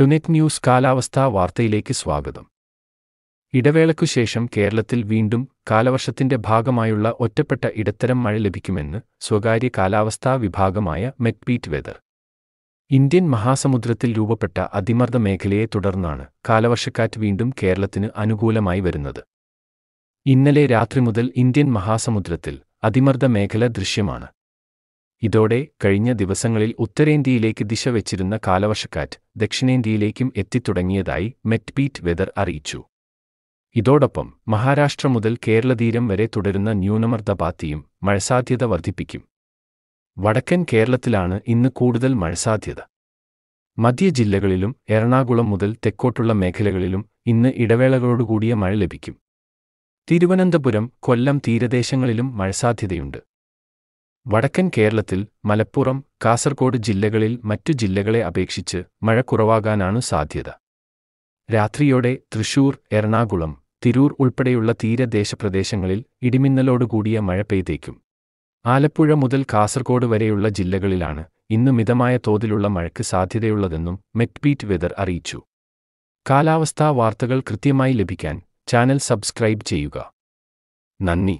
ടുനെറ്റ് news കാലാവസ്ഥാ വാർത്തയിലേക്ക് സ്വാഗതം ഇടവേളയ്ക്കു ശേഷം കേരളത്തിൽ വീണ്ടും കാലവർഷത്തിന്റെ ഭാഗമായുള്ള ഒറ്റപ്പെട്ട ഇടത്തരം മഴ ലഭിക്കുമെന്ന് സ്വകാര്യ കാലാവസ്ഥാ വിഭാഗമായ മെക്പീറ്റ് വെതർ ഇന്ത്യൻ മഹാസമുദ്രത്തിൽ രൂപപ്പെട്ട അതിമർദ്ദ മേഖലയെ തുടർന്നാണ് കാലവർഷക്കാറ്റ് വീണ്ടും കേരളത്തിന് അനുകൂലമായി വരുന്നത് ഇന്നലെ രാത്രി മുതൽ ഇന്ത്യൻ മഹാസമുദ്രത്തിൽ അതിമർദ്ദ മേഖല ദൃശ്യമാണ് ഇതോടെ കഴിഞ്ഞ ദിവസങ്ങളിൽ ഉത്തരേന്ത്യയിലേക്ക് ദിശ വെച്ചിരുന്ന കാലവർഷക്കാറ്റ് ദക്ഷിണേന്ത്യയിലേക്കും എത്തിത്തുടങ്ങിയതായി മെറ്റ്പീറ്റ് വെതർ അറിയിച്ചു ഇതോടൊപ്പം മഹാരാഷ്ട്ര മുതൽ കേരളതീരം വരെ തുടരുന്ന ന്യൂനമർദ്ദപാത്തിയും മഴസാധ്യത വർദ്ധിപ്പിക്കും വടക്കൻ കേരളത്തിലാണ് ഇന്ന് കൂടുതൽ മഴസാധ്യത മധ്യ ജില്ലകളിലും എറണാകുളം മുതൽ തെക്കോട്ടുള്ള മേഖലകളിലും ഇന്ന് ഇടവേളകളോടുകൂടിയ മഴ ലഭിക്കും തിരുവനന്തപുരം കൊല്ലം തീരദേശങ്ങളിലും മഴസാധ്യതയുണ്ട് വടക്കൻ കേരളത്തിൽ മലപ്പുറം കാസർഗോഡ് ജില്ലകളിൽ മറ്റു ജില്ലകളെ അപേക്ഷിച്ച് മഴ കുറവാകാനാണ് സാധ്യത രാത്രിയോടെ തൃശൂർ എറണാകുളം തിരൂർ ഉൾപ്പെടെയുള്ള തീരദേശ പ്രദേശങ്ങളിൽ ഇടിമിന്നലോടുകൂടിയ മഴ പെയ്തേക്കും ആലപ്പുഴ മുതൽ കാസർഗോഡ് വരെയുള്ള ജില്ലകളിലാണ് ഇന്ന് മിതമായ തോതിലുള്ള മഴയ്ക്ക് സാധ്യതയുള്ളതെന്നും മെറ്റ്ബീറ്റ് വെതർ അറിയിച്ചു കാലാവസ്ഥാ വാർത്തകൾ കൃത്യമായി ലഭിക്കാൻ ചാനൽ സബ്സ്ക്രൈബ് ചെയ്യുക നന്ദി